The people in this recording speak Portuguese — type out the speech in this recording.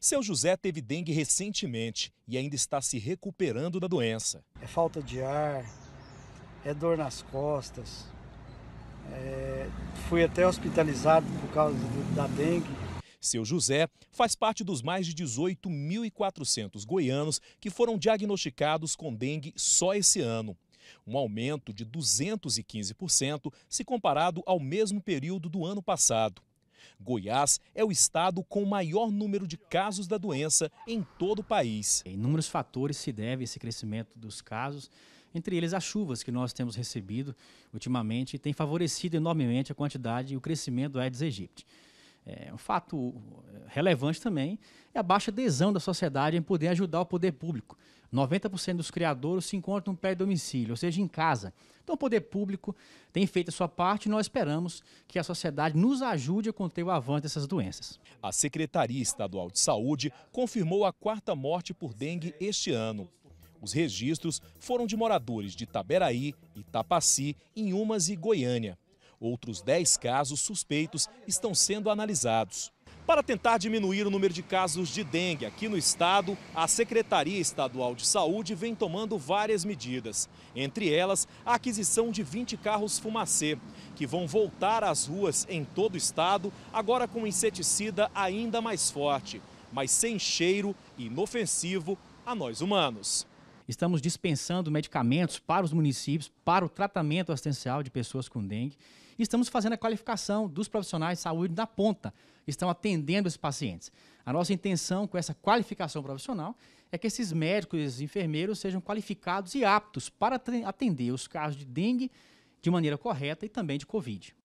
Seu José teve dengue recentemente e ainda está se recuperando da doença. É falta de ar, é dor nas costas. É... fui até hospitalizado por causa da dengue. Seu José faz parte dos mais de 18.400 goianos que foram diagnosticados com dengue só esse ano. Um aumento de 215% se comparado ao mesmo período do ano passado. Goiás é o estado com o maior número de casos da doença em todo o país. Inúmeros fatores se devem a esse crescimento dos casos, entre eles as chuvas que nós temos recebido ultimamente e tem favorecido enormemente a quantidade e o crescimento do Aedes aegypti. É um fato relevante também é a baixa adesão da sociedade em poder ajudar o poder público. 90% dos criadores se encontram no pé de domicílio, ou seja, em casa. Então, o poder público tem feito a sua parte e nós esperamos que a sociedade nos ajude a conter o avanço dessas doenças. A Secretaria Estadual de Saúde confirmou a quarta morte por dengue este ano. Os registros foram de moradores de Taberaí, Itapaci, Inhumas e Goiânia. Outros 10 casos suspeitos estão sendo analisados. Para tentar diminuir o número de casos de dengue aqui no estado, a Secretaria Estadual de Saúde vem tomando várias medidas. Entre elas, a aquisição de 20 carros fumacê, que vão voltar às ruas em todo o estado, agora com inseticida ainda mais forte, mas sem cheiro e inofensivo a nós humanos estamos dispensando medicamentos para os municípios, para o tratamento assistencial de pessoas com dengue. E estamos fazendo a qualificação dos profissionais de saúde na ponta, que estão atendendo esses pacientes. A nossa intenção com essa qualificação profissional é que esses médicos e esses enfermeiros sejam qualificados e aptos para atender os casos de dengue de maneira correta e também de Covid.